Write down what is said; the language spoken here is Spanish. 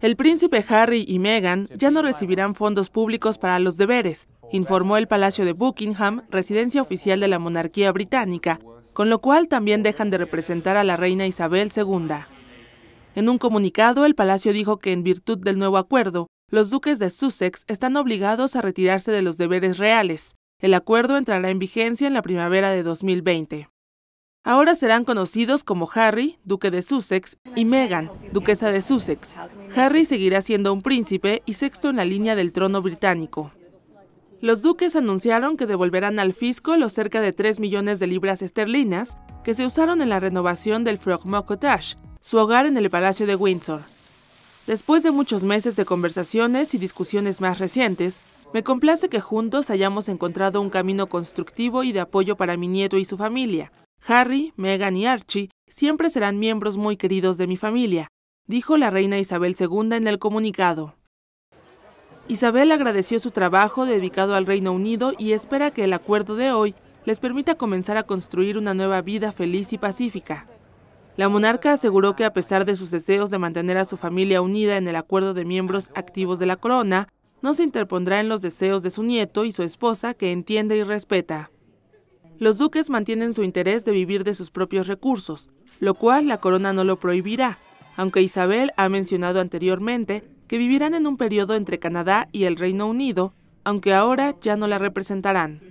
El príncipe Harry y Meghan ya no recibirán fondos públicos para los deberes, informó el Palacio de Buckingham, residencia oficial de la monarquía británica, con lo cual también dejan de representar a la reina Isabel II. En un comunicado, el palacio dijo que en virtud del nuevo acuerdo, los duques de Sussex están obligados a retirarse de los deberes reales. El acuerdo entrará en vigencia en la primavera de 2020. Ahora serán conocidos como Harry, duque de Sussex, y Meghan, duquesa de Sussex. Harry seguirá siendo un príncipe y sexto en la línea del trono británico. Los duques anunciaron que devolverán al fisco los cerca de 3 millones de libras esterlinas que se usaron en la renovación del Frogmore Cottage, su hogar en el Palacio de Windsor. Después de muchos meses de conversaciones y discusiones más recientes, me complace que juntos hayamos encontrado un camino constructivo y de apoyo para mi nieto y su familia, Harry, Meghan y Archie siempre serán miembros muy queridos de mi familia, dijo la reina Isabel II en el comunicado. Isabel agradeció su trabajo dedicado al Reino Unido y espera que el acuerdo de hoy les permita comenzar a construir una nueva vida feliz y pacífica. La monarca aseguró que a pesar de sus deseos de mantener a su familia unida en el acuerdo de miembros activos de la corona, no se interpondrá en los deseos de su nieto y su esposa que entiende y respeta los duques mantienen su interés de vivir de sus propios recursos, lo cual la corona no lo prohibirá, aunque Isabel ha mencionado anteriormente que vivirán en un periodo entre Canadá y el Reino Unido, aunque ahora ya no la representarán.